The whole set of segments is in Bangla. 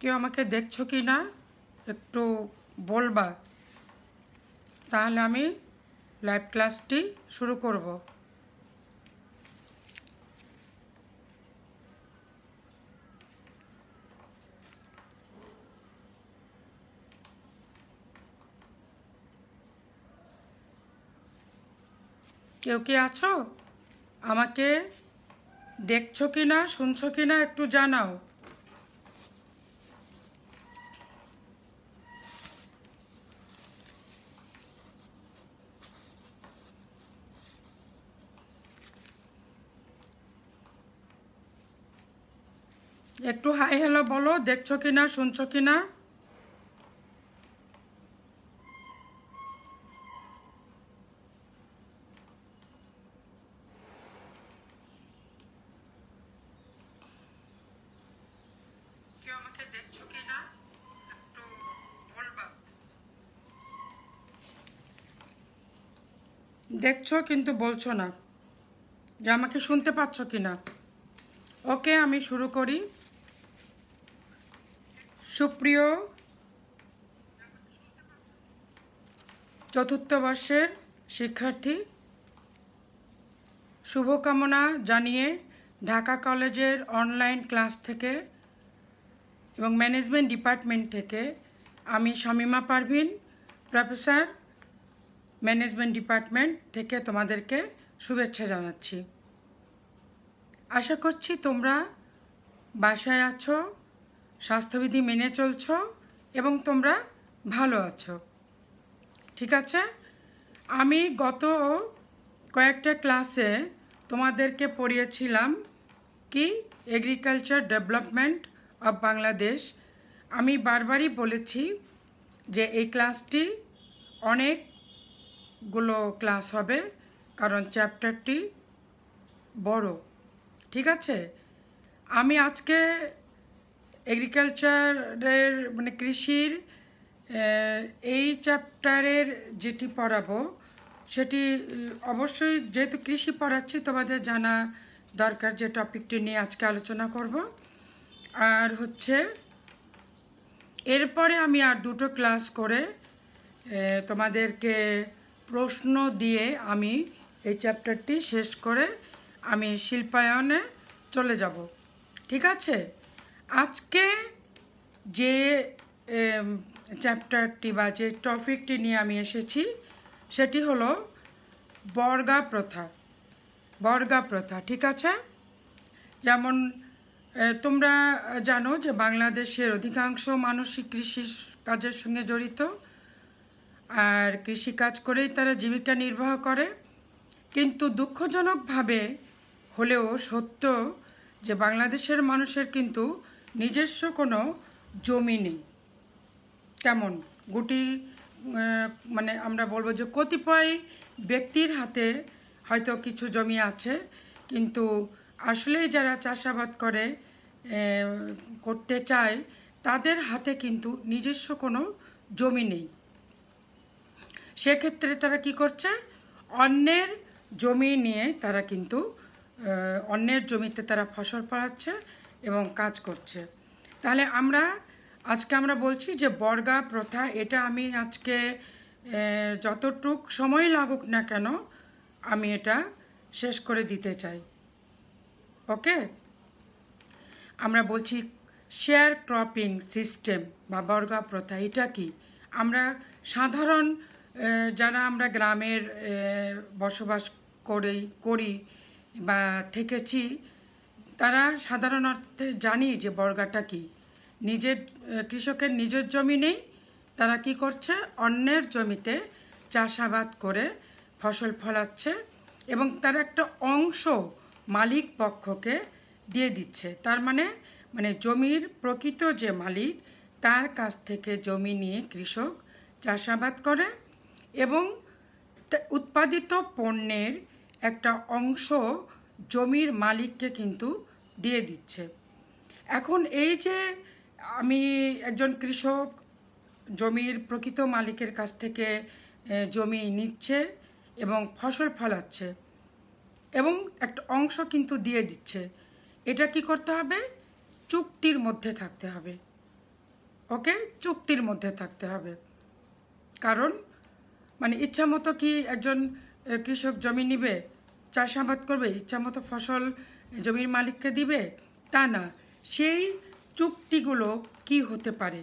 কেউ আমাকে দেখছো কি না একটু বলবা তাহলে আমি লাইভ ক্লাসটি শুরু করব কেউ কি আছো আমাকে দেখছো কি না শুনছো কি না একটু জানাও একটু হাই হ্যালো বলো দেখছো কিনা শুনছো কিনা দেখছো কিন্তু বলছো না যে আমাকে শুনতে পাচ্ছ কি না ওকে আমি শুরু করি সুপ্রিয় চতুর্থ বর্ষের শিক্ষার্থী শুভকামনা জানিয়ে ঢাকা কলেজের অনলাইন ক্লাস থেকে এবং ম্যানেজমেন্ট ডিপার্টমেন্ট থেকে আমি Shamima Parvin professor management department থেকে তোমাদেরকে শুভেচ্ছা জানাচ্ছি আশা করছি তোমরা বাসায় আছো স্বাস্থ্যবিধি মেনে চলছ এবং তোমরা ভালো আছো ঠিক আছে আমি গত কয়েকটা ক্লাসে তোমাদেরকে পড়িয়েছিলাম কি এগ্রিকালচার ডেভেলপমেন্ট অব বাংলাদেশ আমি বারবারই বলেছি যে এই ক্লাসটি অনেকগুলো ক্লাস হবে কারণ চ্যাপ্টারটি বড় ঠিক আছে আমি আজকে এগ্রিকালচারের মানে কৃষির এই চ্যাপ্টারের যেটি পড়াবো সেটি অবশ্যই যেহেতু কৃষি পড়াচ্ছি তোমাদের জানা দরকার যে টপিকটি নিয়ে আজকে আলোচনা করব আর হচ্ছে এরপরে আমি আর দুটো ক্লাস করে তোমাদেরকে প্রশ্ন দিয়ে আমি এই চ্যাপ্টারটি শেষ করে আমি শিল্পায়নে চলে যাব ঠিক আছে আজকে যে চ্যাপ্টারটি বা যে টপিকটি নিয়ে আমি এসেছি সেটি হলো বর্গা প্রথা বর্গা প্রথা ঠিক আছে যেমন তোমরা জানো যে বাংলাদেশের অধিকাংশ মানুষই কৃষি কাজের সঙ্গে জড়িত আর কৃষিকাজ করেই তারা জীবিকা নির্বাহ করে কিন্তু দুঃখজনকভাবে হলেও সত্য যে বাংলাদেশের মানুষের কিন্তু নিজস্ব কোনো জমি নেই তেমন গুটি মানে আমরা বলবো যে কতিপয় ব্যক্তির হাতে হয়তো কিছু জমি আছে কিন্তু আসলেই যারা চাষাবাদ করে করতে চায় তাদের হাতে কিন্তু নিজস্ব কোনো জমি নেই সেক্ষেত্রে তারা কি করছে অন্যের জমি নিয়ে তারা কিন্তু অন্যের জমিতে তারা ফসল ফলাচ্ছে এবং কাজ করছে তাহলে আমরা আজকে আমরা বলছি যে বর্গা প্রথা এটা আমি আজকে যতটুক সময় লাগুক না কেন আমি এটা শেষ করে দিতে চাই ওকে আমরা বলছি শেয়ার ক্রপিং সিস্টেম বা বর্গা প্রথা এটা কি আমরা সাধারণ যারা আমরা গ্রামের বসবাস করেই করি বা থেকেছি তারা সাধারণ অর্থে জানি যে বর্গাটা কি নিজের কৃষকের নিজের জমি নেই তারা কি করছে অন্যের জমিতে চাষাবাদ করে ফসল ফলাচ্ছে এবং তার একটা অংশ মালিক পক্ষকে দিয়ে দিচ্ছে তার মানে মানে জমির প্রকৃত যে মালিক তার কাছ থেকে জমি নিয়ে কৃষক চাষাবাদ করে এবং উৎপাদিত পণ্যের একটা অংশ জমির মালিককে কিন্তু দিয়ে দিচ্ছে এখন এই যে আমি একজন কৃষক জমির প্রকৃত মালিকের কাছ থেকে জমি নিচ্ছে এবং ফসল ফলাচ্ছে এবং একটা অংশ কিন্তু দিয়ে দিচ্ছে এটা কি করতে হবে চুক্তির মধ্যে থাকতে হবে ওকে চুক্তির মধ্যে থাকতে হবে কারণ মানে ইচ্ছা মতো কি একজন কৃষক জমি নিবে চাষাবাদ করবে ইচ্ছা মতো ফসল জমির মালিককে দিবে তা না সেই চুক্তিগুলো কি হতে পারে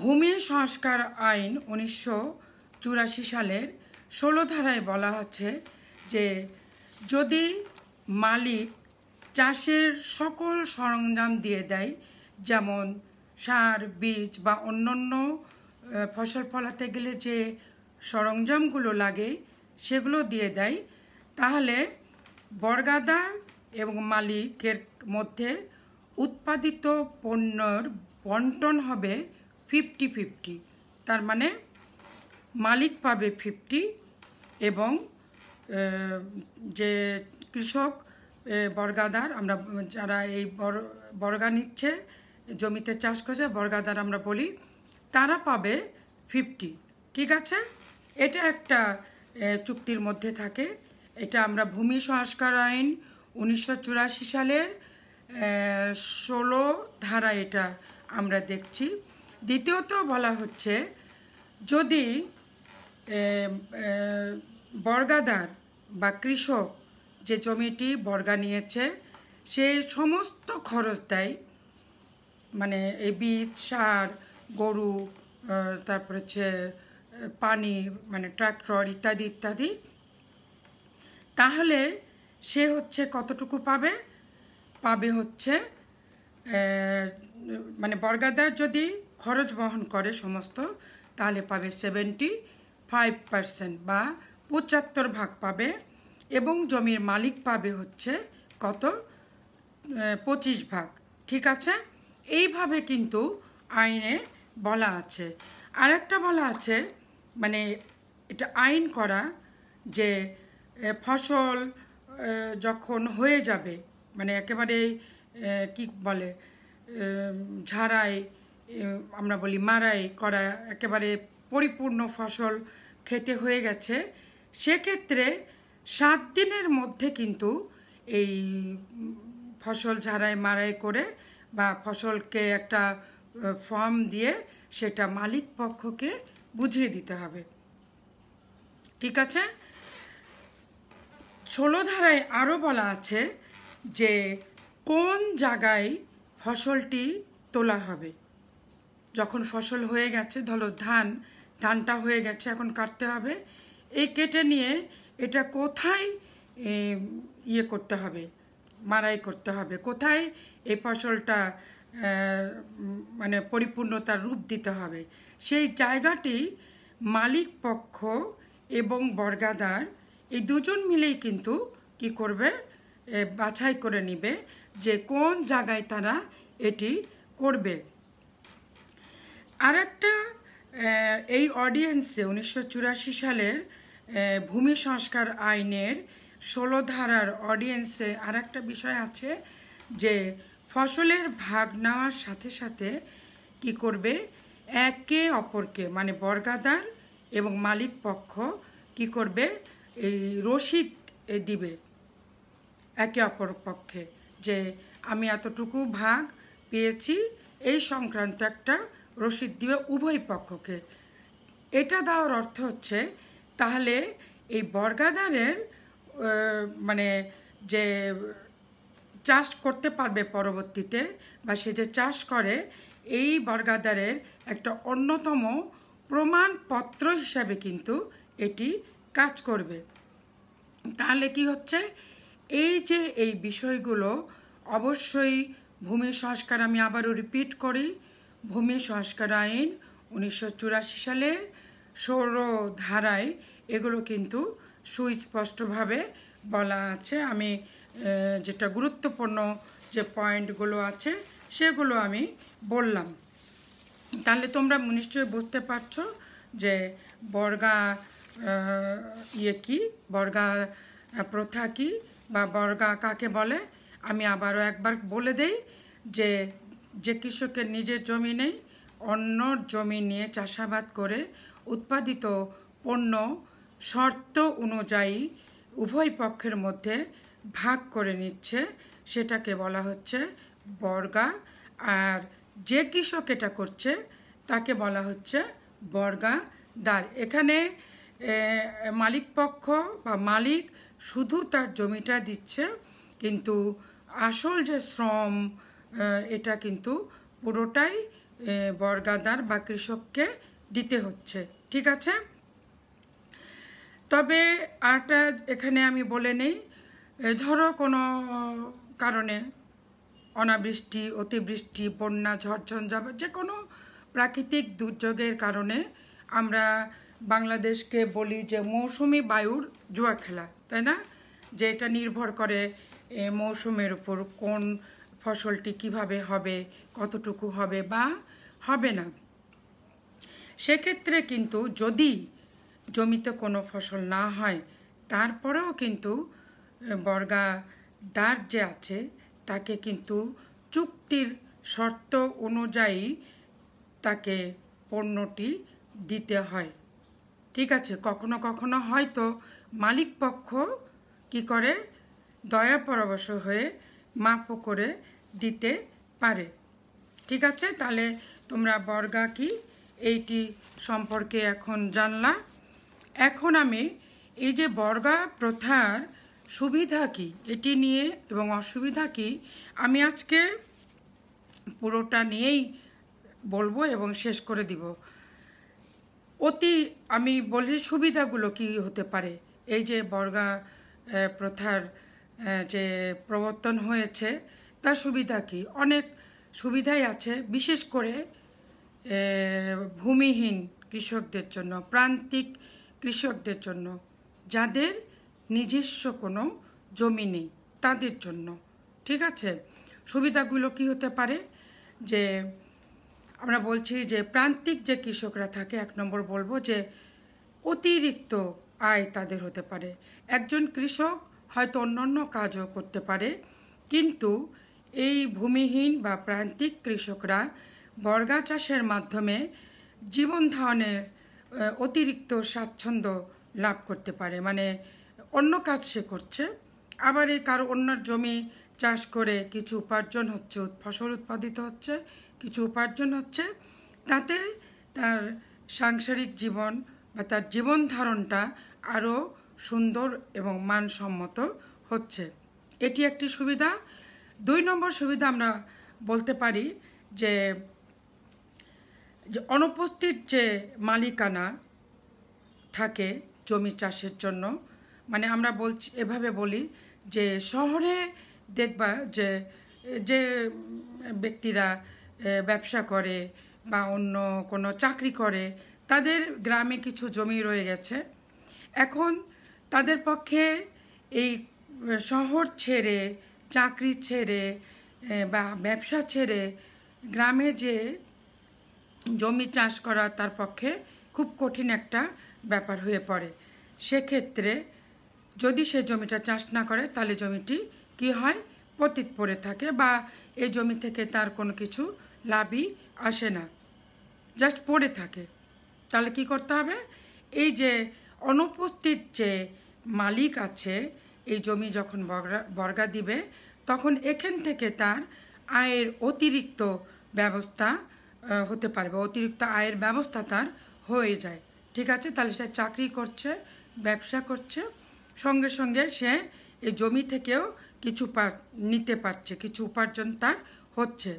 ভূমি সংস্কার আইন উনিশশো চুরাশি সালের ষোলো ধারায় বলা আছে যে যদি মালিক চাষের সকল সরঞ্জাম দিয়ে দেয় যেমন সার বীজ বা অন্যান্য ফসল ফলাতে গেলে যে সরঞ্জামগুলো লাগে সেগুলো দিয়ে দেয় তাহলে বর্গাদার এবং মালিকের মধ্যে উৎপাদিত পণ্যর বন্টন হবে ফিফটি ফিফটি তার মানে মালিক পাবে ফিফটি এবং যে কৃষক বর্গাদার আমরা যারা এই বর্গা নিচ্ছে জমিতে চাষ করছে বর্গাদার আমরা বলি তারা পাবে ফিফটি ঠিক আছে এটা একটা চুক্তির মধ্যে থাকে এটা আমরা ভূমি সংস্কার আইন উনিশশো সালের ষোলো ধারা এটা আমরা দেখছি দ্বিতীয়ত বলা হচ্ছে যদি বর্গাদার বা কৃষক যে জমিটি বর্গা নিয়েছে সে সমস্ত খরচ দেয় মানে এই বীজ সার গরু তারপর হচ্ছে পানি মানে ট্রাক্টর ইত্যাদি ইত্যাদি তাহলে সে হচ্ছে কতটুকু পাবে পাবে হচ্ছে মানে বর্গাদার যদি খরচ বহন করে সমস্ত তাহলে পাবে সেভেন্টি ফাইভ পার্সেন্ট বা পঁচাত্তর ভাগ পাবে এবং জমির মালিক পাবে হচ্ছে কত পঁচিশ ভাগ ঠিক আছে এইভাবে কিন্তু আইনে বলা আছে আরেকটা বলা আছে মানে এটা আইন করা যে ফসল যখন হয়ে যাবে মানে একেবারে কি বলে ঝাড়াই আমরা বলি মারাই করা একেবারে পরিপূর্ণ ফসল খেতে হয়ে গেছে সেক্ষেত্রে সাত দিনের মধ্যে কিন্তু এই ফসল ঝাড়াই মারাই করে বা ফসলকে একটা ফর্ম দিয়ে সেটা মালিক পক্ষকে বুঝিয়ে দিতে হবে ঠিক আছে ষোলো ধারায় আরও বলা আছে যে কোন জায়গায় ফসলটি তোলা হবে যখন ফসল হয়ে গেছে ধরো ধান ধানটা হয়ে গেছে এখন কাটতে হবে এই কেটে নিয়ে এটা কোথায় ইয়ে করতে হবে মারাই করতে হবে কোথায় এই ফসলটা মানে পরিপূর্ণতার রূপ দিতে হবে সেই জায়গাটি মালিক পক্ষ এবং বর্গাদার এই দুজন মিলেই কিন্তু কি করবে বাছাই করে নিবে যে কোন জায়গায় তারা এটি করবে আরেকটা এই অডিয়েন্সে উনিশশো সালের ভূমি সংস্কার আইনের ষোলো ধারার অডিয়েন্সে আরেকটা বিষয় আছে যে ফসলের ভাগ নেওয়ার সাথে সাথে কি করবে একে অপরকে মানে বর্গাদার এবং মালিক পক্ষ কি করবে এই রসিদ দিবে একে অপর পক্ষে যে আমি এতটুকু ভাগ পেয়েছি এই সংক্রান্ত একটা রসিদ দিবে উভয় পক্ষকে এটা দেওয়ার অর্থ হচ্ছে তাহলে এই বর্গাদারের মানে যে চাষ করতে পারবে পরবর্তীতে বা সে যে চাষ করে এই বর্গাদারের একটা অন্যতম প্রমাণপত্র হিসাবে কিন্তু এটি কাজ করবে তাহলে কি হচ্ছে এই যে এই বিষয়গুলো অবশ্যই ভূমি সংস্কার আমি আবারও রিপিট করি ভূমি সংস্কার আইন উনিশশো সালে ষোলো ধারায় এগুলো কিন্তু সুস্পষ্টভাবে বলা আছে আমি যেটা গুরুত্বপূর্ণ যে পয়েন্টগুলো আছে সেগুলো আমি বললাম তাহলে তোমরা নিশ্চয়ই বুঝতে পারছো যে বর্গা ইয়ে কি বর্গা প্রথা কি বা বর্গা কাকে বলে আমি আবারও একবার বলে দেই যে যে কৃষকের নিজের জমি নেই অন্য জমি নিয়ে চাষাবাদ করে উৎপাদিত পণ্য শর্ত অনুযায়ী উভয় পক্ষের মধ্যে ভাগ করে নিচ্ছে সেটাকে বলা হচ্ছে বর্গা আর যে কৃষক এটা করছে তাকে বলা হচ্ছে বর্গা দার এখানে মালিকপক্ষ বা মালিক শুধু তার জমিটা দিচ্ছে কিন্তু আসল যে শ্রম এটা কিন্তু পুরোটাই বর্গাদার বা কৃষককে দিতে হচ্ছে ঠিক আছে তবে আরটা এখানে আমি বলে নেই ধরো কোনো কারণে অনাবৃষ্টি অতিবৃষ্টি বন্যা ঝড়ঝঞ্ঝা যে কোনো প্রাকৃতিক দুর্যোগের কারণে আমরা বাংলাদেশকে বলি যে মৌসুমি বায়ুর জুয়া খেলা তাই না যে এটা নির্ভর করে মৌসুমের উপর কোন ফসলটি কিভাবে হবে কতটুকু হবে বা হবে না সেক্ষেত্রে কিন্তু যদি জমিতে কোনো ফসল না হয় তারপরেও কিন্তু বর্গাদার যে আছে তাকে কিন্তু চুক্তির শর্ত অনুযায়ী তাকে পণ্যটি দিতে হয় ঠিক আছে কখনো কখনো হয়তো মালিক পক্ষ কি করে দয়া পরবশ হয়ে মাফও করে দিতে পারে ঠিক আছে তাহলে তোমরা বর্গা কি এইটি সম্পর্কে এখন জানলা এখন আমি এই যে বর্গা প্রথার সুবিধা কি এটি নিয়ে এবং অসুবিধা কি আমি আজকে পুরোটা নিয়েই বলবো এবং শেষ করে দিব অতি আমি বলি সুবিধাগুলো কি হতে পারে এই যে বর্গা প্রথার যে প্রবর্তন হয়েছে তার সুবিধা কি অনেক সুবিধাই আছে বিশেষ করে ভূমিহীন কৃষকদের জন্য প্রান্তিক কৃষকদের জন্য যাদের নিজস্ব কোনো জমি নেই তাদের জন্য ঠিক আছে সুবিধাগুলো কি হতে পারে যে আমরা বলছি যে প্রান্তিক যে কৃষকরা থাকে এক নম্বর বলবো যে অতিরিক্ত আয় তাদের হতে পারে একজন কৃষক হয়তো অন্যান্য কাজও করতে পারে কিন্তু এই ভূমিহীন বা প্রান্তিক কৃষকরা বর্গা চাষের মাধ্যমে জীবন ধারণের অতিরিক্ত স্বাচ্ছন্দ্য লাভ করতে পারে মানে অন্য কাজ সে করছে আবার এই কারো অন্য জমি চাষ করে কিছু উপার্জন হচ্ছে ফসল উৎপাদিত হচ্ছে কিছু উপার্জন হচ্ছে তাতে তার সাংসারিক জীবন বা তার জীবন ধারণটা আরও সুন্দর এবং মানসম্মত হচ্ছে এটি একটি সুবিধা দুই নম্বর সুবিধা আমরা বলতে পারি যে যে অনুপস্থিত যে মালিকানা থাকে জমি চাষের জন্য মানে আমরা বলছি এভাবে বলি যে শহরে দেখবা যে যে ব্যক্তিরা ব্যবসা করে বা অন্য কোনো চাকরি করে তাদের গ্রামে কিছু জমি রয়ে গেছে এখন তাদের পক্ষে এই শহর ছেড়ে চাকরি ছেড়ে বা ব্যবসা ছেড়ে গ্রামে যে জমি চাষ করা তার পক্ষে খুব কঠিন একটা ব্যাপার হয়ে পড়ে সেক্ষেত্রে যদি সে জমিটা চাষ না করে তাহলে জমিটি কি হয় পতিত পড়ে থাকে বা এই জমি থেকে তার কোনো কিছু লাভই আসে না জাস্ট পড়ে থাকে তাহলে কি করতে হবে এই যে অনুপস্থিত যে মালিক আছে এই জমি যখন বর্গা দিবে তখন এখান থেকে তার আয়ের অতিরিক্ত ব্যবস্থা হতে পারবে অতিরিক্ত আয়ের ব্যবস্থা তার হয়ে যায় ঠিক আছে তাহলে সে চাকরি করছে ব্যবসা করছে সঙ্গে সঙ্গে সে এই জমি থেকেও কিছু নিতে পারছে কিছু উপার্জন তার হচ্ছে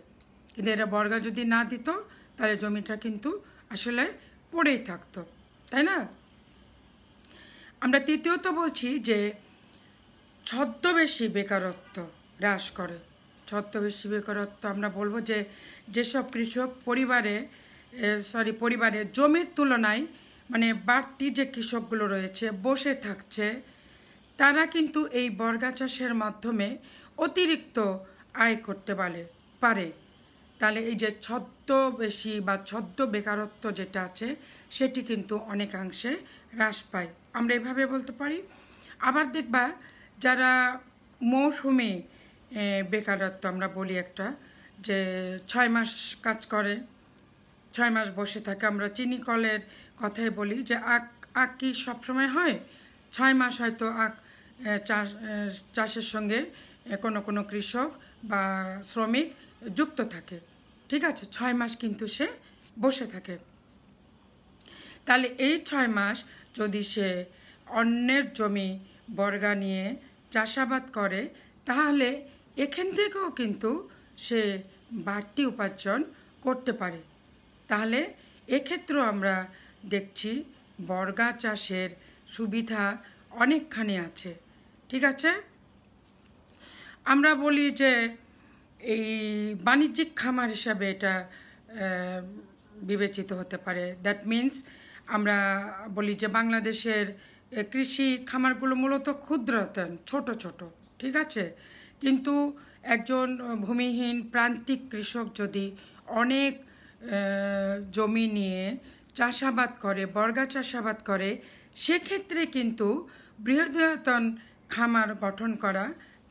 কিন্তু এটা বর্গা যদি না দিত তাহলে জমিটা কিন্তু আসলে পড়েই থাকতো তাই না আমরা তৃতীয়ত বলছি যে ছদ্মবেশী বেকারত্ব হ্রাস করে ছদ্মবেশী বেকারত্ব আমরা বলবো যে যেসব কৃষক পরিবারে সরি পরিবারে জমির তুলনায় মানে বাড়তি যে কৃষকগুলো রয়েছে বসে থাকছে তারা কিন্তু এই বর্গা চাষের মাধ্যমে অতিরিক্ত আয় করতে পারে পারে তাহলে এই যে বেশি বা ছদ্ম বেকারত্ব যেটা আছে সেটি কিন্তু অনেকাংশে হ্রাস পায় আমরা এভাবে বলতে পারি আবার দেখবা যারা মৌসুমি বেকারত্ব আমরা বলি একটা যে ছয় মাস কাজ করে ছয় মাস বসে থাকে আমরা চিনি কলের কথাই বলি যে আখ আখ কি সবসময় হয় ছয় মাস হয়তো আখ চাষ চাষের সঙ্গে কোনো কোনো কৃষক বা শ্রমিক যুক্ত থাকে ঠিক আছে ছয় মাস কিন্তু সে বসে থাকে তাহলে এই ছয় মাস যদি সে অন্যের জমি বর্গা নিয়ে চাষাবাদ করে তাহলে এখান থেকেও কিন্তু সে বাড়তি উপার্জন করতে পারে তাহলে এক্ষেত্রেও আমরা দেখছি বর্গা চাষের সুবিধা অনেকখানি আছে ঠিক আছে আমরা বলি যে এই বাণিজ্যিক খামার হিসাবে এটা বিবেচিত হতে পারে দ্যাট মিন্স আমরা বলি যে বাংলাদেশের কৃষি খামারগুলো মূলত ক্ষুদ্রতন ছোট ছোট ঠিক আছে কিন্তু একজন ভূমিহীন প্রান্তিক কৃষক যদি অনেক জমি নিয়ে চাষাবাদ করে বর্গা চাষাবাদ করে সেক্ষেত্রে কিন্তু বৃহদয়তন খামার গঠন করা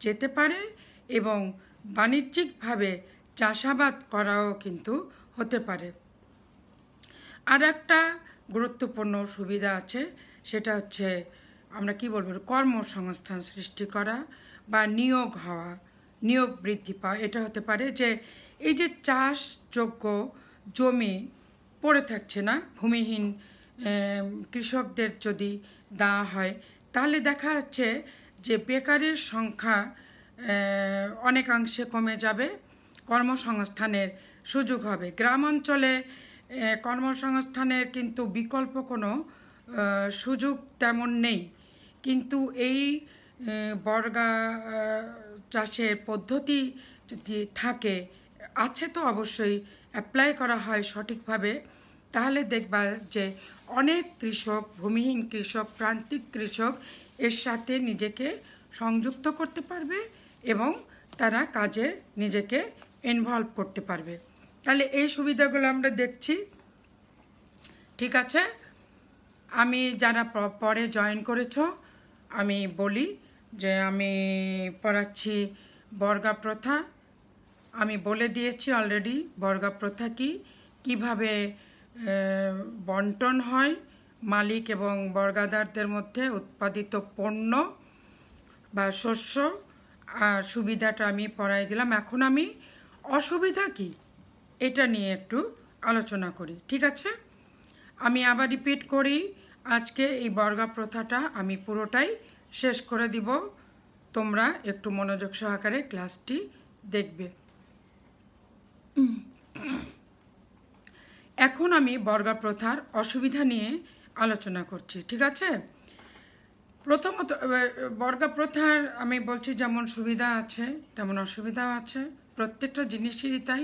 যেতে পারে এবং বাণিজ্যিকভাবে চাষাবাদ করাও কিন্তু হতে পারে আর একটা গুরুত্বপূর্ণ সুবিধা আছে সেটা হচ্ছে আমরা কি বলবো কর্মসংস্থান সৃষ্টি করা বা নিয়োগ হওয়া নিয়োগ বৃদ্ধি পাওয়া এটা হতে পারে যে এই যে চাষযোগ্য জমি পড়ে থাকছে না ভূমিহীন কৃষকদের যদি দেওয়া হয় তাহলে দেখা যাচ্ছে যে বেকারের সংখ্যা অনেকাংশে কমে যাবে কর্মসংস্থানের সুযোগ হবে গ্রাম অঞ্চলে কর্মসংস্থানের কিন্তু বিকল্প কোনো সুযোগ তেমন নেই কিন্তু এই বর্গা চাষের পদ্ধতি যদি থাকে আছে তো অবশ্যই অ্যাপ্লাই করা হয় সঠিকভাবে তাহলে দেখবা যে অনেক কৃষক ভূমিহীন কৃষক প্রান্তিক কৃষক এর সাথে নিজেকে সংযুক্ত করতে পারবে এবং তারা কাজে নিজেকে ইনভলভ করতে পারবে তাহলে এই সুবিধাগুলো আমরা দেখছি ঠিক আছে আমি যারা পরে জয়েন করেছ আমি বলি যে আমি পড়াচ্ছি বর্গা প্রথা আমি বলে দিয়েছি অলরেডি বর্গা প্রথা কি কীভাবে বন্টন হয় মালিক এবং বর্গাদারদের মধ্যে উৎপাদিত পণ্য বা শস্য সুবিধাটা আমি পড়াই দিলাম এখন আমি অসুবিধা কি এটা নিয়ে একটু আলোচনা করি ঠিক আছে আমি আবার রিপিট করি আজকে এই বর্গা প্রথাটা আমি পুরোটাই শেষ করে দিব তোমরা একটু মনোযোগ সহকারে ক্লাসটি দেখবে এখন আমি বর্গা প্রথার অসুবিধা নিয়ে আলোচনা করছি ঠিক আছে প্রথমত বর্গা প্রথার আমি বলছি যেমন সুবিধা আছে তেমন অসুবিধাও আছে প্রত্যেকটা জিনিসেরই তাই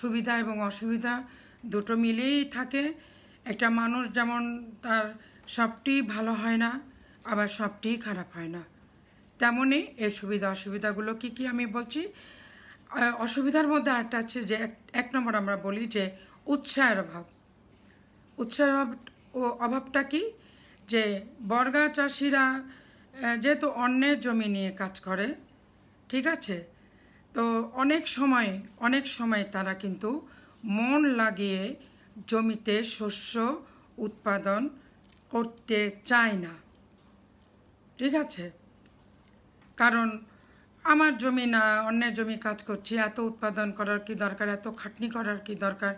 সুবিধা এবং অসুবিধা দুটো মিলেই থাকে একটা মানুষ যেমন তার সবটি ভালো হয় না আবার সবটিই খারাপ হয় না তেমনই এই সুবিধা অসুবিধাগুলো কি কি আমি বলছি অসুবিধার মধ্যে আরটা আছে যে এক নম্বর আমরা বলি যে উৎসাহের অভাব উৎসাহের অভাব ও অভাবটা কি যে বর্গা চাষিরা যেহেতু অন্যের জমি নিয়ে কাজ করে ঠিক আছে তো অনেক সময় অনেক সময় তারা কিন্তু মন লাগিয়ে জমিতে শস্য উৎপাদন করতে চায় না ঠিক আছে কারণ আমার জমি না অন্যের জমি কাজ করছি এত উৎপাদন করার কি দরকার এত খাটনি করার কি দরকার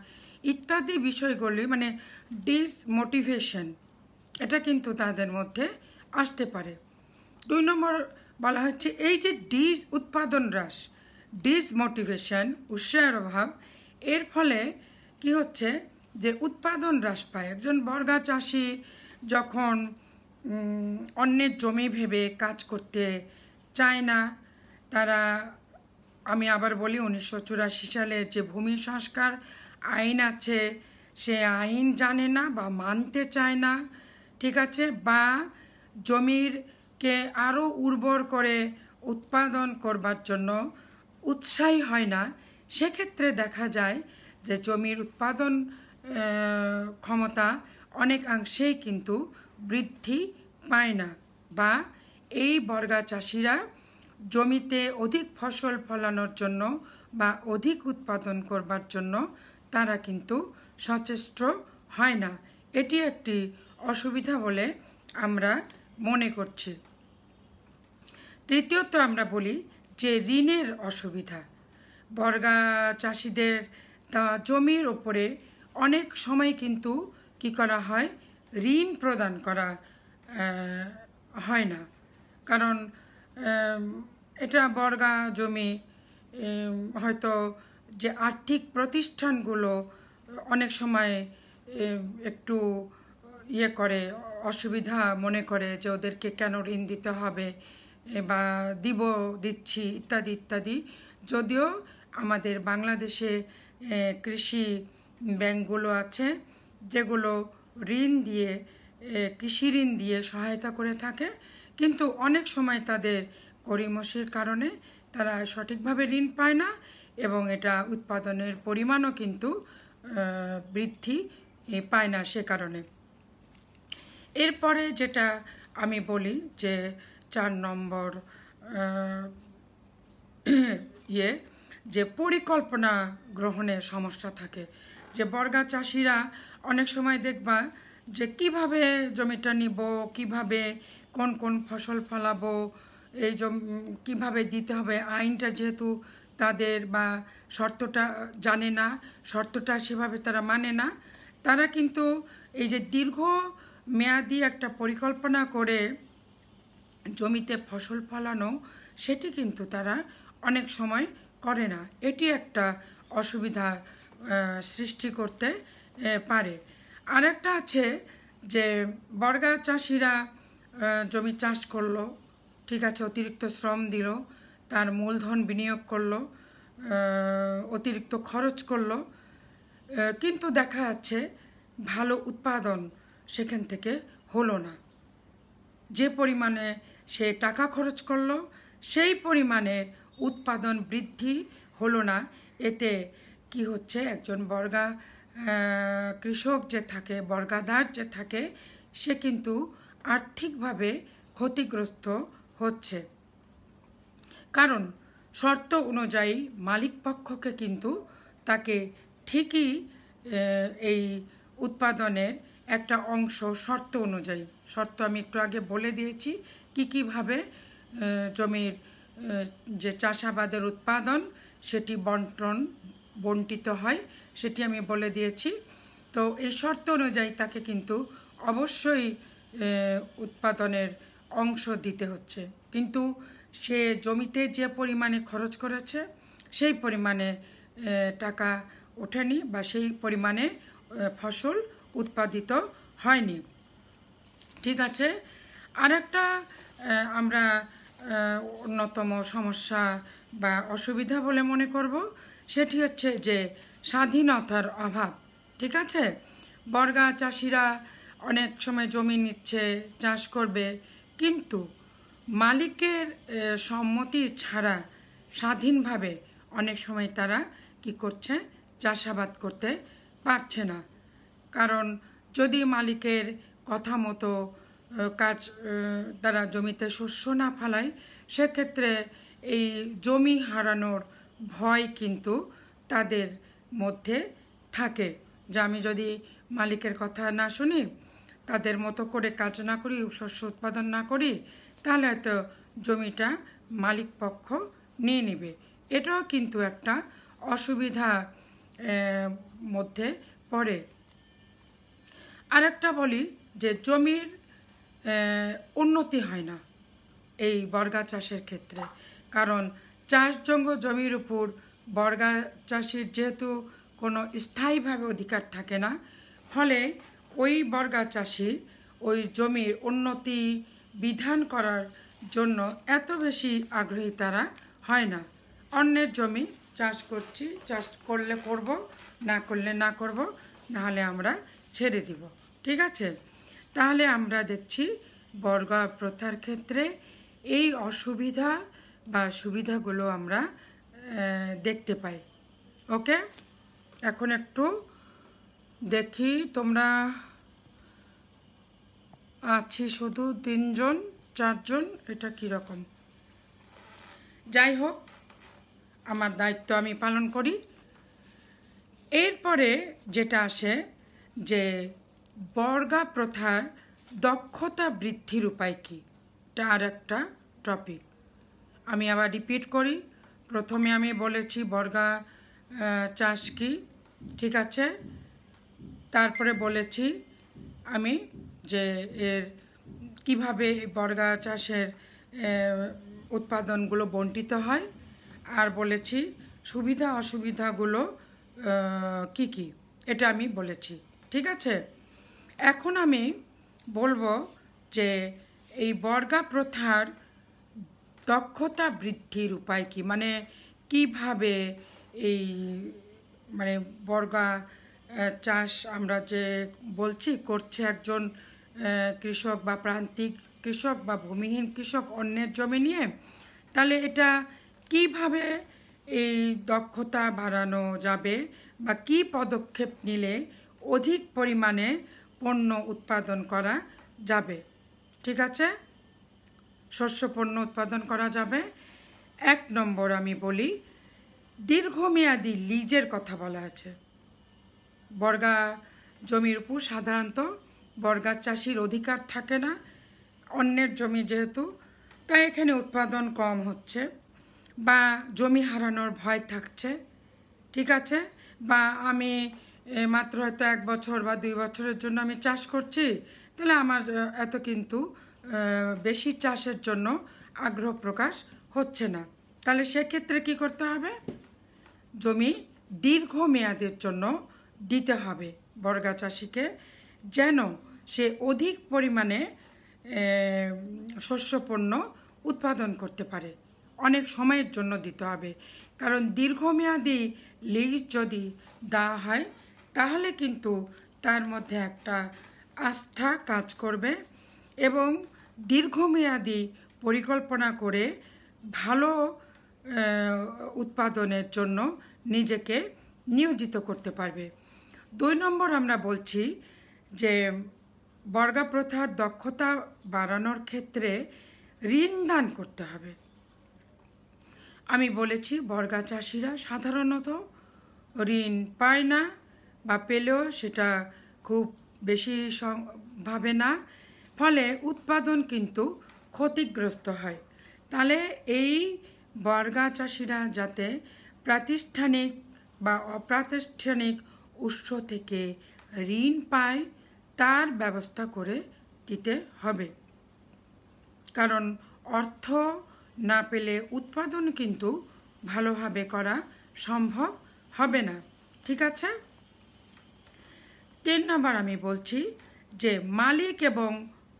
ইত্যাদি বিষয়গুলি মানে ডিসমোটিভেশন এটা কিন্তু তাদের মধ্যে আসতে পারে দুই নম্বর বলা হচ্ছে এই যে ডিজ উৎপাদন হ্রাস ডিসমোটিভেশন উৎসাহের অভাব এর ফলে কি হচ্ছে যে উৎপাদন হ্রাস পায় একজন বর্গা চাষি যখন অন্যের জমি ভেবে কাজ করতে চায় না তারা আমি আবার বলি উনিশশো চুরাশি সালের যে ভূমি সংস্কার আইন আছে সে আইন জানে না বা মানতে চায় না ঠিক আছে বা জমিরকে আরও উর্বর করে উৎপাদন করবার জন্য উৎসাহী হয় না সেক্ষেত্রে দেখা যায় যে জমির উৎপাদন ক্ষমতা অনেকাংশেই কিন্তু বৃদ্ধি পায় না বা এই বর্গা চাষিরা জমিতে অধিক ফসল ফলানোর জন্য বা অধিক উৎপাদন করবার জন্য তারা কিন্তু সচেষ্ট হয় না এটি একটি অসুবিধা বলে আমরা মনে করছি তৃতীয়ত আমরা বলি যে ঋণের অসুবিধা বর্গা চাষিদের জমির ওপরে অনেক সময় কিন্তু কি করা হয় ঋণ প্রদান করা হয় না কারণ এটা বর্গা জমি হয়তো যে আর্থিক প্রতিষ্ঠানগুলো অনেক সময় একটু ইয়ে করে অসুবিধা মনে করে যে ওদেরকে কেন ঋণ দিতে হবে বা দিব দিচ্ছি ইত্যাদি ইত্যাদি যদিও আমাদের বাংলাদেশে কৃষি ব্যাংকগুলো আছে যেগুলো ঋণ দিয়ে কৃষি ঋণ দিয়ে সহায়তা করে থাকে কিন্তু অনেক সময় তাদের করিমসির কারণে তারা সঠিকভাবে ঋণ পায় না এবং এটা উৎপাদনের পরিমাণও কিন্তু বৃদ্ধি পায় না সে কারণে এরপরে যেটা আমি বলি যে চার নম্বর ইয়ে যে পরিকল্পনা গ্রহণে সমস্যা থাকে যে বর্গা চাষিরা অনেক সময় দেখবা যে কিভাবে জমিটা নিব কিভাবে কোন কোন ফসল ফলাবো এই জম কীভাবে দিতে হবে আইনটা যেহেতু তাদের বা শর্তটা জানে না শর্তটা সেভাবে তারা মানে না তারা কিন্তু এই যে দীর্ঘ মেয়াদি একটা পরিকল্পনা করে জমিতে ফসল ফলানো সেটি কিন্তু তারা অনেক সময় করে না এটি একটা অসুবিধা সৃষ্টি করতে পারে আরেকটা আছে যে বর্গা চাষিরা জমি চাষ করলো ঠিক আছে অতিরিক্ত শ্রম দিল তার মূলধন বিনিয়োগ করলো অতিরিক্ত খরচ করলো কিন্তু দেখা যাচ্ছে ভালো উৎপাদন সেখান থেকে হলো না যে পরিমাণে সে টাকা খরচ করল সেই পরিমাণের উৎপাদন বৃদ্ধি হলো না এতে কি হচ্ছে একজন বর্গা কৃষক যে থাকে বর্গাদার যে থাকে সে কিন্তু আর্থিকভাবে ক্ষতিগ্রস্ত হচ্ছে কারণ শর্ত অনুযায়ী মালিক পক্ষকে কিন্তু তাকে ঠিকই এই উৎপাদনের একটা অংশ শর্ত অনুযায়ী শর্ত আমি একটু আগে বলে দিয়েছি কি কীভাবে জমির যে চাষাবাদের উৎপাদন সেটি বন্টন বন্টিত হয় সেটি আমি বলে দিয়েছি তো এই শর্ত অনুযায়ী তাকে কিন্তু অবশ্যই উৎপাদনের অংশ দিতে হচ্ছে কিন্তু সে জমিতে যে পরিমাণে খরচ করেছে সেই পরিমাণে টাকা ওঠেনি বা সেই পরিমাণে ফসল উৎপাদিত হয়নি ঠিক আছে আরেকটা আমরা অন্যতম সমস্যা বা অসুবিধা বলে মনে করব সেটি হচ্ছে যে স্বাধীনতার অভাব ঠিক আছে বর্গা চাষিরা অনেক সময় জমি নিচ্ছে চাষ করবে কিন্তু মালিকের সম্মতি ছাড়া স্বাধীনভাবে অনেক সময় তারা কি করছে চাষাবাদ করতে পারছে না কারণ যদি মালিকের কথা মতো কাজ তারা জমিতে শস্য না ফালায় সেক্ষেত্রে এই জমি হারানোর ভয় কিন্তু তাদের মধ্যে থাকে যে আমি যদি মালিকের কথা না শুনি তাদের মতো করে কাজ না করি শস্য উৎপাদন না করি তাহলে হয়তো জমিটা মালিক পক্ষ নিয়ে নেবে এটাও কিন্তু একটা অসুবিধা মধ্যে পড়ে আরেকটা বলি যে জমির উন্নতি হয় না এই বর্গা চাষের ক্ষেত্রে কারণ চাষযোগ্য জমির উপর বর্গা চাষির যেহেতু কোনো স্থায়ীভাবে অধিকার থাকে না ফলে ওই বর্গা চাষির ওই জমির উন্নতি বিধান করার জন্য এত বেশি আগ্রহী তারা হয় না অন্যের জমি চাষ করছি চাষ করলে করব না করলে না করব নাহলে আমরা ছেড়ে দিব ঠিক আছে তাহলে আমরা দেখছি বর্গা প্রথার ক্ষেত্রে এই অসুবিধা বা সুবিধাগুলো আমরা দেখতে পাই ওকে এখন একটু দেখি তোমরা আছি শুধু তিনজন চারজন এটা কীরকম যাই হোক আমার দায়িত্ব আমি পালন করি এরপরে যেটা আসে যে বর্গা প্রথার দক্ষতা বৃদ্ধির উপায় কী তার একটা টপিক আমি আবার রিপিট করি প্রথমে আমি বলেছি বর্গা চাষ কি ঠিক আছে তারপরে বলেছি আমি যে এর কিভাবে বর্গা চাষের উৎপাদনগুলো বন্টিত হয় আর বলেছি সুবিধা অসুবিধাগুলো কি কি এটা আমি বলেছি ঠিক আছে এখন আমি বলবো যে এই বর্গা প্রথার দক্ষতা বৃদ্ধির উপায় কি মানে কিভাবে এই মানে বর্গা চাষ আমরা যে বলছি করছে একজন কৃষক বা প্রান্তিক কৃষক বা ভূমিহীন কৃষক অন্যের জমি নিয়ে তাহলে এটা কিভাবে এই দক্ষতা বাড়ানো যাবে বা কি পদক্ষেপ নিলে অধিক পরিমাণে পণ্য উৎপাদন করা যাবে ঠিক আছে শস্য পণ্য উৎপাদন করা যাবে এক নম্বর আমি বলি দীর্ঘমেয়াদী লিজের কথা বলা আছে বর্গা জমির উপর সাধারণত বর্গা চাষির অধিকার থাকে না অন্যের জমি যেহেতু তাই এখানে উৎপাদন কম হচ্ছে বা জমি হারানোর ভয় থাকছে ঠিক আছে বা আমি এই মাত্র হয়তো এক বছর বা দুই বছরের জন্য আমি চাষ করছি তাহলে আমার এত কিন্তু বেশি চাষের জন্য আগ্রহ প্রকাশ হচ্ছে না তাহলে সেক্ষেত্রে কি করতে হবে জমি দীর্ঘ মেয়াদের জন্য দিতে হবে বর্গা চাষিকে যেন সে অধিক পরিমাণে শস্য পণ্য উৎপাদন করতে পারে অনেক সময়ের জন্য দিতে হবে কারণ দীর্ঘমেয়াদী লিজ যদি দেওয়া হয় তাহলে কিন্তু তার মধ্যে একটা আস্থা কাজ করবে এবং দীর্ঘমেয়াদী পরিকল্পনা করে ভালো উৎপাদনের জন্য নিজেকে নিয়োজিত করতে পারবে দুই নম্বর আমরা বলছি যে বর্গা প্রথার দক্ষতা বাড়ানোর ক্ষেত্রে ঋণ দান করতে হবে আমি বলেছি বর্গা চাষিরা সাধারণত ঋণ পায় না বা পেলেও সেটা খুব বেশি ভাবে না ফলে উৎপাদন কিন্তু ক্ষতিগ্রস্ত হয় তাহলে এই বর্গা চাষিরা যাতে প্রাতিষ্ঠানিক বা অপ্রাতিষ্ঠানিক উৎস থেকে ঋণ পায় তার ব্যবস্থা করে দিতে হবে কারণ অর্থ না পেলে উৎপাদন কিন্তু ভালোভাবে করা সম্ভব হবে না ঠিক আছে তিন নম্বর আমি বলছি যে মালিক এবং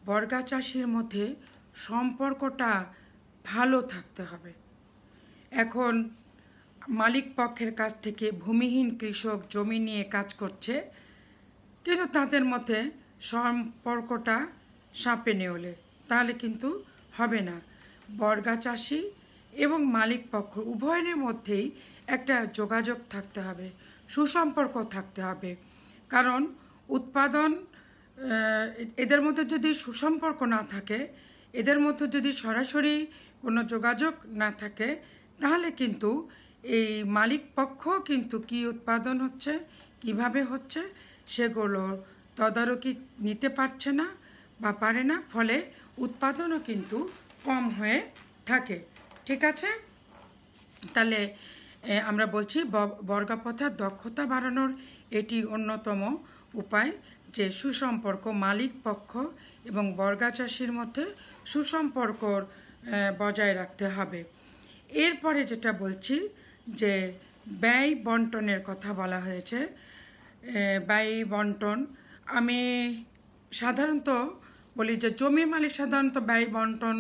বর্গা চাষির মধ্যে সম্পর্কটা ভালো থাকতে হবে এখন মালিক পক্ষের কাছ থেকে ভূমিহীন কৃষক জমি নিয়ে কাজ করছে কিন্তু তাদের মধ্যে সম্পর্কটা সাপে নেওলে তাহলে কিন্তু হবে না বর্গা চাষি এবং মালিক পক্ষ উভয়ের মধ্যেই একটা যোগাযোগ থাকতে হবে সুসম্পর্ক থাকতে হবে কারণ উৎপাদন এদের মধ্যে যদি সুসম্পর্ক না থাকে এদের মধ্যে যদি সরাসরি কোনো যোগাযোগ না থাকে তাহলে কিন্তু এই মালিক পক্ষ কিন্তু কি উৎপাদন হচ্ছে কিভাবে হচ্ছে সেগুলো তদারকি নিতে পারছে না বা পারে না ফলে উৎপাদনও কিন্তু কম হয়ে থাকে ঠিক আছে তাহলে আমরা বলছি বর্গাপথার দক্ষতা বাড়ানোর এটি অন্যতম উপায় যে সুসম্পর্ক মালিক পক্ষ এবং বর্গাচাষীর মধ্যে সুসম্পর্ক বজায় রাখতে হবে এরপরে যেটা বলছি যে ব্যয় বন্টনের কথা বলা হয়েছে ব্যয় বন্টন আমি সাধারণত বলি যে জমির মালিক সাধারণত ব্যয় বন্টন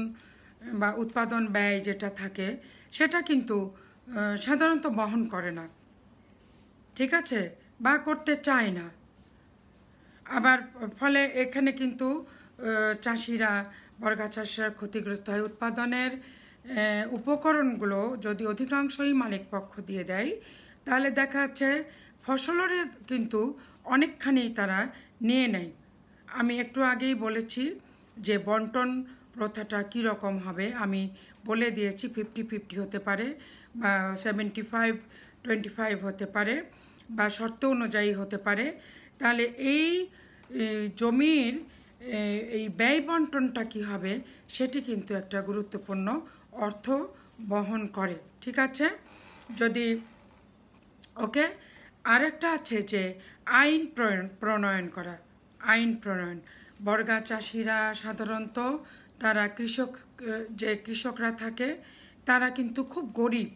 বা উৎপাদন ব্যয় যেটা থাকে সেটা কিন্তু সাধারণত বহন করে না ঠিক আছে বা করতে চায় না আবার ফলে এখানে কিন্তু চাষিরা বর্গা চাষিরা ক্ষতিগ্রস্ত হয় উৎপাদনের উপকরণগুলো যদি অধিকাংশই মালিক পক্ষ দিয়ে দেয় তাহলে দেখা যাচ্ছে ফসলের কিন্তু অনেকখানি তারা নিয়ে নেয় আমি একটু আগেই বলেছি যে বন্টন প্রথাটা কি রকম হবে আমি বলে দিয়েছি ফিফটি ফিফটি হতে পারে বা সেভেন্টি ফাইভ টোয়েন্টি ফাইভ হতে পারে বা শর্ত অনুযায়ী হতে পারে তাহলে এই জমির এই ব্যয় বন্টনটা কী হবে সেটি কিন্তু একটা গুরুত্বপূর্ণ অর্থ বহন করে ঠিক আছে যদি ওকে আরেকটা আছে যে আইন প্রণয়ন করা আইন প্রণয়ন বর্গা চাষিরা সাধারণত তারা কৃষক যে কৃষকরা থাকে তারা কিন্তু খুব গরিব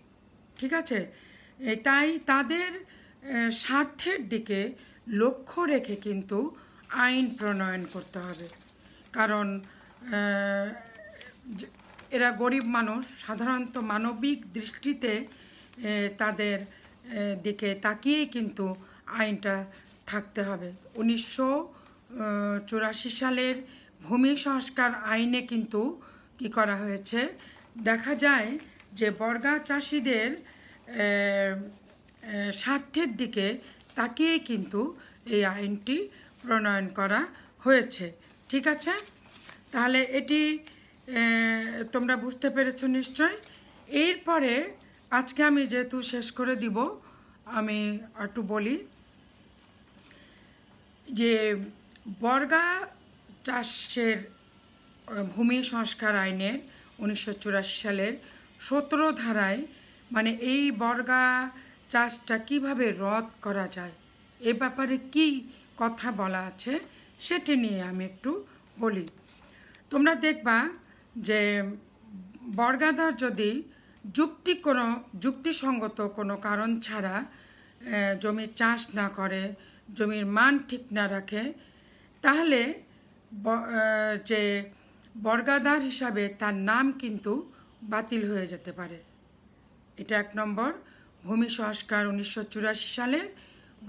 ঠিক আছে তাই তাদের স্বার্থের দিকে লক্ষ্য রেখে কিন্তু আইন প্রণয়ন করতে হবে কারণ এরা গরিব মানুষ সাধারণত মানবিক দৃষ্টিতে তাদের দিকে তাকিয়েই কিন্তু আইনটা থাকতে হবে উনিশশো চুরাশি সালের ভূমি সংস্কার আইনে কিন্তু কি করা হয়েছে দেখা যায় যে বর্গা চাষিদের স্বার্থের দিকে তাকিয়ে কিন্তু এই আইনটি প্রণয়ন করা হয়েছে ঠিক আছে তাহলে এটি তোমরা বুঝতে পেরেছ নিশ্চয় এরপরে আজকে আমি যেহেতু শেষ করে দিব আমি একটু বলি যে বর্গা চাষের ভূমি সংস্কার আইনের উনিশশো সালের সতেরো ধারায় মানে এই বর্গা চাষটা কিভাবে রদ করা যায় এ ব্যাপারে কি কথা বলা আছে সেটি নিয়ে আমি একটু বলি তোমরা দেখবা যে বর্গাদার যদি যুক্তি কোনো যুক্তিসঙ্গত কোনো কারণ ছাড়া জমির চাষ না করে জমির মান ঠিক না রাখে তাহলে যে বর্গাদার হিসাবে তার নাম কিন্তু বাতিল হয়ে যেতে পারে এটা এক নম্বর ভূমি সংস্কার উনিশশো সালের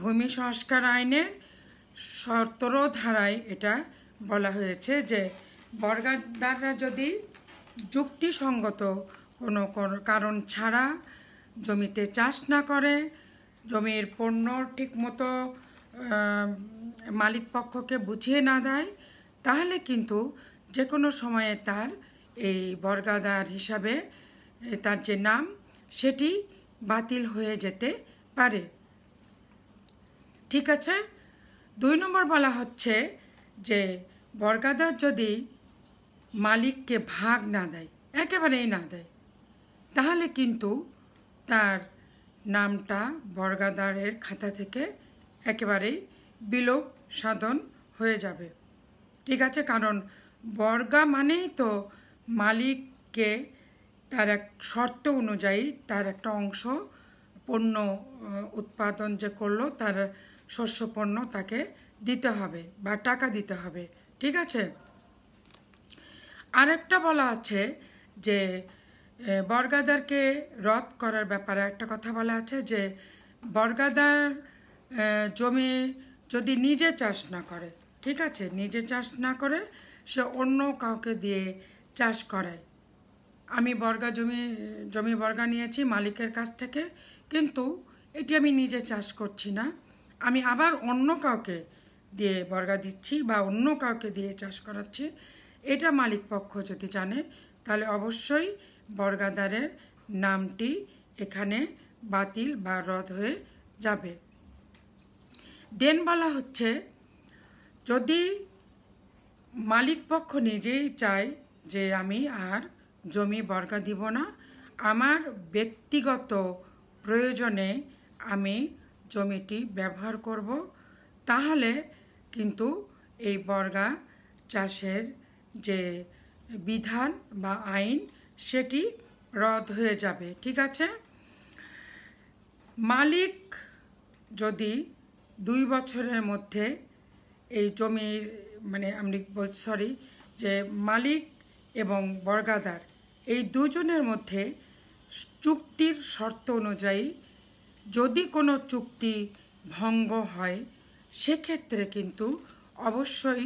ভূমি সংস্কার আইনের সতেরো ধারায় এটা বলা হয়েছে যে বর্গাদাররা যদি যুক্তিসঙ্গত কোনো কারণ ছাড়া জমিতে চাষ না করে জমির পণ্য ঠিকমতো মালিক পক্ষকে বুঝিয়ে না দেয় তাহলে কিন্তু যে কোনো সময়ে তার এই বর্গাদার হিসাবে তার যে নাম সেটি বাতিল হয়ে যেতে পারে ঠিক আছে দুই নম্বর বলা হচ্ছে যে বর্গাদার যদি মালিককে ভাগ না দেয় একেবারেই না দেয় তাহলে কিন্তু তার নামটা বর্গাদারের খাতা থেকে একেবারেই বিলোপ সাধন হয়ে যাবে ঠিক আছে কারণ বর্গা মানেই তো মালিককে তার এক শর্ত অনুযায়ী তার একটা অংশ পণ্য উৎপাদন যে করলো তার শস্য পণ্য তাকে দিতে হবে বা টাকা দিতে হবে ঠিক আছে আরেকটা বলা আছে যে বর্গাদারকে রদ করার ব্যাপারে একটা কথা বলা আছে যে বর্গাদার জমি যদি নিজে চাষ না করে ঠিক আছে নিজে চাষ না করে সে অন্য কাউকে দিয়ে চাষ করায় আমি বর্গা জমি জমি বর্গা নিয়েছি মালিকের কাছ থেকে কিন্তু এটি আমি নিজে চাষ করছি না আমি আবার অন্য কাউকে দিয়ে বর্গা দিচ্ছি বা অন্য কাউকে দিয়ে চাষ করাচ্ছি এটা মালিক পক্ষ যদি জানে তাহলে অবশ্যই বর্গাদারের নামটি এখানে বাতিল বা রদ হয়ে যাবে দেন বলা হচ্ছে যদি মালিক পক্ষ নিজেই চায় যে আমি আর জমি বর্গা দিব না আমার ব্যক্তিগত প্রয়োজনে আমি জমিটি ব্যবহার করব তাহলে কিন্তু এই বর্গা চাষের যে বিধান বা আইন সেটি রদ হয়ে যাবে ঠিক আছে মালিক যদি দুই বছরের মধ্যে এই জমির মানে আমি বল সরি যে মালিক এবং বর্গাদার এই দুজনের মধ্যে চুক্তির শর্ত অনুযায়ী যদি কোনো চুক্তি ভঙ্গ হয় সেক্ষেত্রে কিন্তু অবশ্যই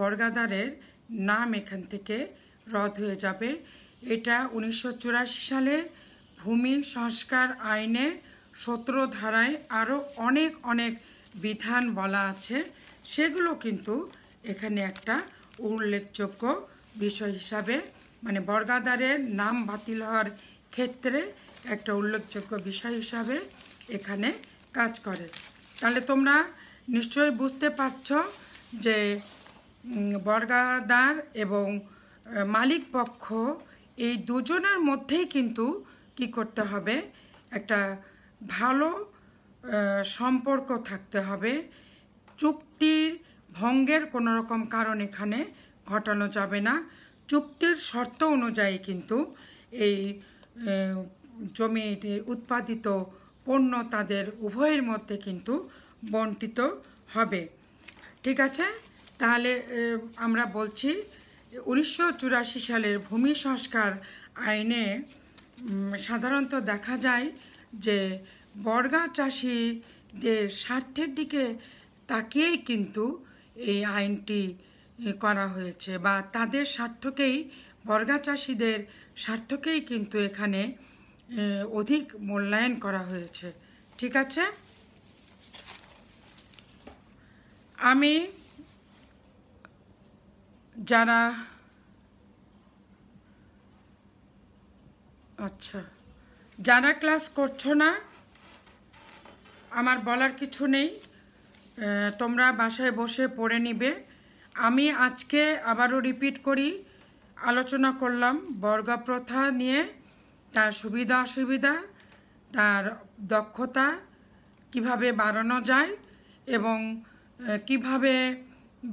বর্গাদারের নাম এখান থেকে রদ হয়ে যাবে এটা উনিশশো সালে ভূমি সংস্কার আইনে সতেরো ধারায় আরও অনেক অনেক বিধান বলা আছে সেগুলো কিন্তু এখানে একটা উল্লেখযোগ্য বিষয় হিসাবে মানে বর্গাদারের নাম বাতিল হওয়ার ক্ষেত্রে একটা উল্লেখযোগ্য বিষয় হিসাবে এখানে কাজ করে তাহলে তোমরা নিশ্চয়ই বুঝতে পারছ যে বর্গাদার এবং মালিক পক্ষ এই দুজনের মধ্যেই কিন্তু কি করতে হবে একটা ভালো সম্পর্ক থাকতে হবে চুক্তির ভঙ্গের কোনো রকম কারণ এখানে ঘটানো যাবে না চুক্তির শর্ত অনুযায়ী কিন্তু এই জমির উৎপাদিত পণ্য তাদের উভয়ের মধ্যে কিন্তু বন্টিত হবে ঠিক আছে তাহলে আমরা বলছি উনিশশো সালের ভূমি সংস্কার আইনে সাধারণত দেখা যায় যে বর্গা চাষিদের স্বার্থের দিকে তাকিয়েই কিন্তু এই আইনটি করা হয়েছে বা তাদের স্বার্থকেই বর্গা চাষিদের স্বার্থকেই কিন্তু এখানে অধিক মূল্যায়ন করা হয়েছে ঠিক আছে আমি যারা আচ্ছা যারা ক্লাস করছো না আমার বলার কিছু নেই তোমরা বাসায় বসে পড়ে নিবে আমি আজকে আবারও রিপিট করি আলোচনা করলাম বর্গা প্রথা নিয়ে তার সুবিধা অসুবিধা তার দক্ষতা কিভাবে বাড়ানো যায় এবং কিভাবে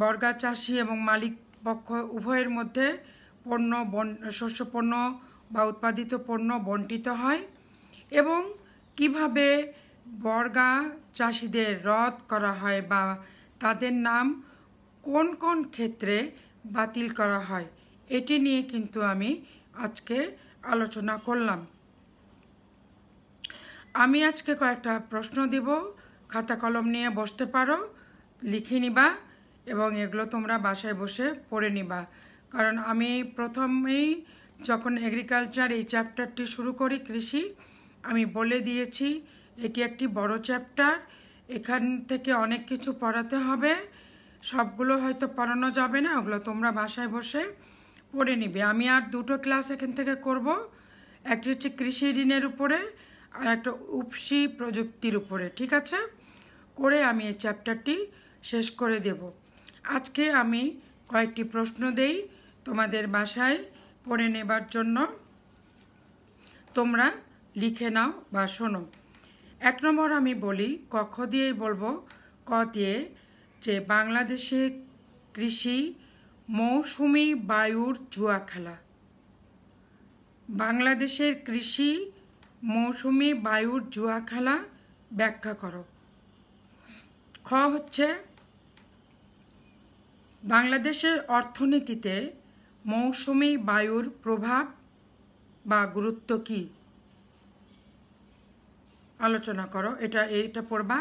বর্গা চাষি এবং মালিক পক্ষ উভয়ের মধ্যে পণ্য বন শস্য পণ্য বা উৎপাদিত পণ্য বন্টিত হয় এবং কিভাবে বর্গা চাষিদের রদ করা হয় বা তাদের নাম কোন কোন ক্ষেত্রে বাতিল করা হয় এটি নিয়ে কিন্তু আমি আজকে আলোচনা করলাম আমি আজকে কয়েকটা প্রশ্ন দিব খাতা কলম নিয়ে বসতে পারো লিখে নিবা এবং এগুলো তোমরা বাসায় বসে পড়ে নিবা কারণ আমি প্রথমেই যখন এগ্রিকালচার এই চ্যাপ্টারটি শুরু করি কৃষি আমি বলে দিয়েছি এটি একটি বড় চ্যাপ্টার এখান থেকে অনেক কিছু পড়াতে হবে সবগুলো হয়তো পড়ানো যাবে না ওগুলো তোমরা বাসায় বসে পড়ে নিবে আমি আর দুটো ক্লাস এখান থেকে করব একটি হচ্ছে কৃষি ঋণের উপরে আর একটা উপসি প্রযুক্তির উপরে ঠিক আছে করে আমি এই চ্যাপ্টারটি শেষ করে দেব আজকে আমি কয়েকটি প্রশ্ন দেই তোমাদের বাসায় পড়ে নেবার জন্য তোমরা লিখে নাও বা শোনো এক নম্বর আমি বলি কক্ষ দিয়েই বলবো ক দিয়ে যে বাংলাদেশে কৃষি মৌসুমি বায়ুর জুয়া খেলা বাংলাদেশের কৃষি মৌসুমি বায়ুর জুয়া খেলা ব্যাখ্যা করো খ হচ্ছে বাংলাদেশের অর্থনীতিতে মৌসুমি বায়ুর প্রভাব বা গুরুত্ব কি আলোচনা করো এটা এটা পড়বা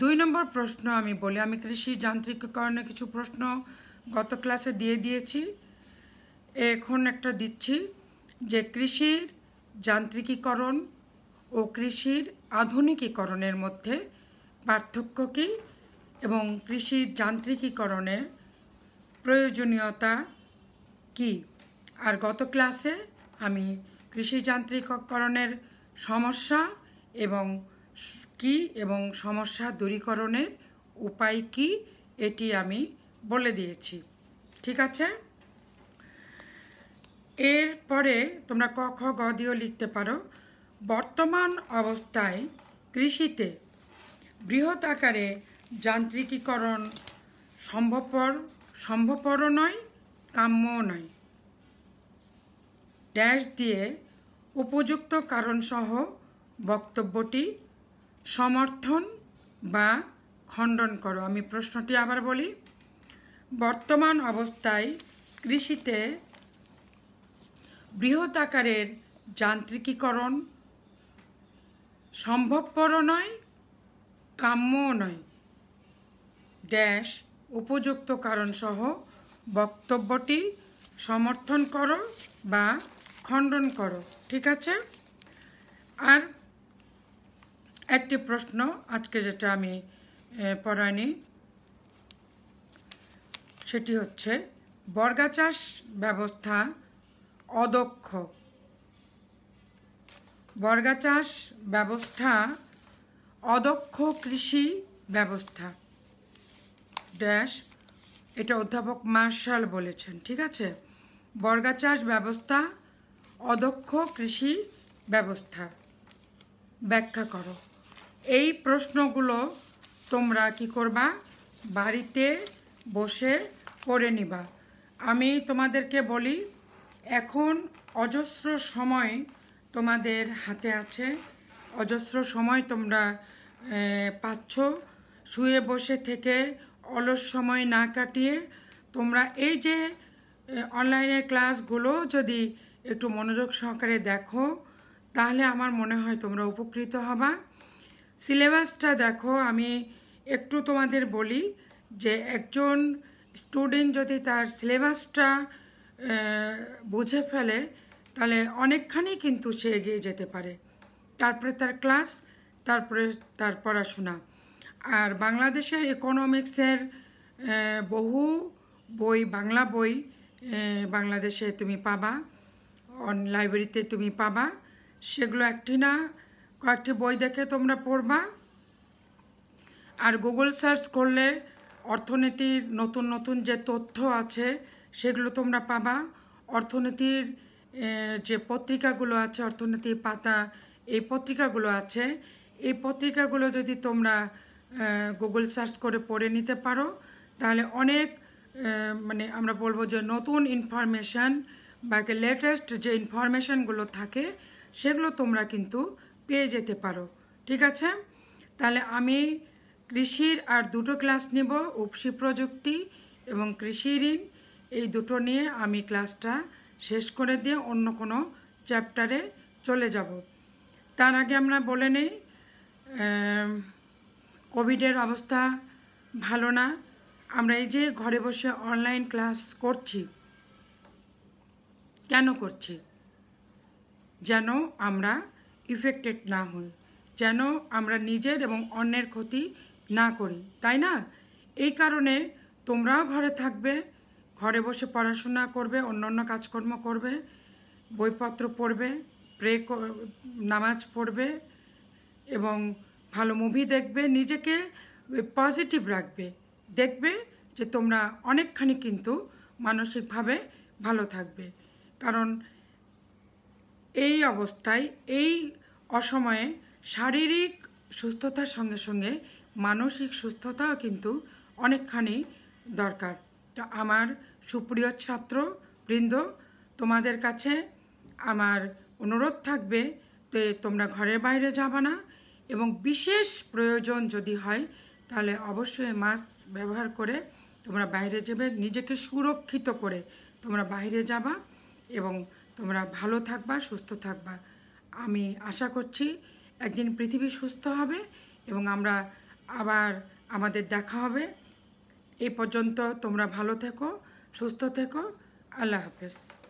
দুই নম্বর প্রশ্ন আমি বলি আমি কৃষি যান্ত্রিকীকরণে কিছু প্রশ্ন গত ক্লাসে দিয়ে দিয়েছি এখন একটা দিচ্ছি যে কৃষির যান্ত্রিকীকরণ ও কৃষির আধুনিকীকরণের মধ্যে পার্থক্য কী এবং কৃষির যান্ত্রিকীকরণের প্রয়োজনীয়তা কি আর গত ক্লাসে আমি কৃষি যান্ত্রিককরণের সমস্যা এবং কি এবং সমস্যা দূরীকরণের উপায় কি এটি আমি বলে দিয়েছি ঠিক আছে এরপরে তোমরা ক খ গ দিয়েও লিখতে পারো বর্তমান অবস্থায় কৃষিতে বৃহৎ আকারে যান্ত্রিকীকরণ সম্ভবপর সম্ভবপরও নয় কাম্যও নয় ড্যাশ দিয়ে উপযুক্ত কারণসহ বক্তব্যটি সমর্থন বা খণ্ডন করো আমি প্রশ্নটি আবার বলি বর্তমান অবস্থায় কৃষিতে বৃহৎ আকারের যান্ত্রিকীকরণ সম্ভবপর নয় কাম্যও নয় ড্যাশ উপযুক্ত কারণসহ বক্তব্যটি সমর্থন করো বা খণ্ডন করো ঠিক আছে আর একটি প্রশ্ন আজকে যেটা আমি পড়াইনি সেটি হচ্ছে বর্গাচাষ ব্যবস্থা অদক্ষ বর্গাচাষ ব্যবস্থা অদক্ষ কৃষি ব্যবস্থা ড্যাশ এটা অধ্যাপক মার্শাল বলেছেন ঠিক আছে বর্গাচাষ ব্যবস্থা অদক্ষ কৃষি ব্যবস্থা ব্যাখ্যা করো এই প্রশ্নগুলো তোমরা কি করবা বাড়িতে বসে করে নিবা আমি তোমাদেরকে বলি এখন অজস্র সময় তোমাদের হাতে আছে অজস্র সময় তোমরা পাচ্ছ শুয়ে বসে থেকে অলস সময় না কাটিয়ে তোমরা এই যে অনলাইনের ক্লাসগুলো যদি একটু মনোযোগ সহকারে দেখো তাহলে আমার মনে হয় তোমরা উপকৃত হবা সিলেবাসটা দেখো আমি একটু তোমাদের বলি যে একজন স্টুডেন্ট যদি তার সিলেবাসটা বুঝে ফেলে তাহলে অনেকখানি কিন্তু সে এগিয়ে যেতে পারে তারপরে তার ক্লাস তারপরে তার পড়াশোনা আর বাংলাদেশের ইকোনমিক্সের বহু বই বাংলা বই বাংলাদেশে তুমি পাবা অন লাইব্রেরিতে তুমি পাবা সেগুলো একটি না কয়েকটি বই দেখে তোমরা পড়বা আর গুগল সার্চ করলে অর্থনীতির নতুন নতুন যে তথ্য আছে সেগুলো তোমরা পাবা অর্থনীতির যে পত্রিকাগুলো আছে অর্থনীতির পাতা এই পত্রিকাগুলো আছে এই পত্রিকাগুলো যদি তোমরা গুগল সার্চ করে পড়ে নিতে পারো তাহলে অনেক মানে আমরা বলবো যে নতুন ইনফরমেশান বা লেটেস্ট যে ইনফরমেশানগুলো থাকে সেগুলো তোমরা কিন্তু পেয়ে যেতে পারো ঠিক আছে তাহলে আমি কৃষির আর দুটো ক্লাস নেব উপসি প্রযুক্তি এবং কৃষি ঋণ এই দুটো নিয়ে আমি ক্লাসটা শেষ করে দিয়ে অন্য কোনো চ্যাপ্টারে চলে যাব তার আগে আমরা বলে নেই কোভিডের অবস্থা ভালো না আমরা এই যে ঘরে বসে অনলাইন ক্লাস করছি কেন করছি যেন আমরা ইফেক্টেড না হই যেন আমরা নিজের এবং অন্যের ক্ষতি না করি তাই না এই কারণে তোমরাও ঘরে থাকবে ঘরে বসে পড়াশোনা করবে অন্য অন্য কাজকর্ম করবে বইপত্র পড়বে প্রে নামাজ পড়বে এবং ভালো মুভি দেখবে নিজেকে পজিটিভ রাখবে দেখবে যে তোমরা অনেকখানি কিন্তু মানসিকভাবে ভালো থাকবে কারণ এই অবস্থায় এই অসময়ে শারীরিক সুস্থতার সঙ্গে সঙ্গে মানসিক সুস্থতাও কিন্তু অনেকখানি দরকার তো আমার সুপ্রিয় ছাত্র বৃন্দ তোমাদের কাছে আমার অনুরোধ থাকবে তো তোমরা ঘরের বাইরে যাবে না এবং বিশেষ প্রয়োজন যদি হয় তাহলে অবশ্যই মাস্ক ব্যবহার করে তোমরা বাইরে যাবে নিজেকে সুরক্ষিত করে তোমরা বাইরে যাবা এবং তোমরা ভালো থাকবা সুস্থ থাকবা আমি আশা করছি একদিন পৃথিবী সুস্থ হবে এবং আমরা আবার আমাদের দেখা হবে এ পর্যন্ত তোমরা ভালো থেকো সুস্থ থেকো আল্লাহ হাফেজ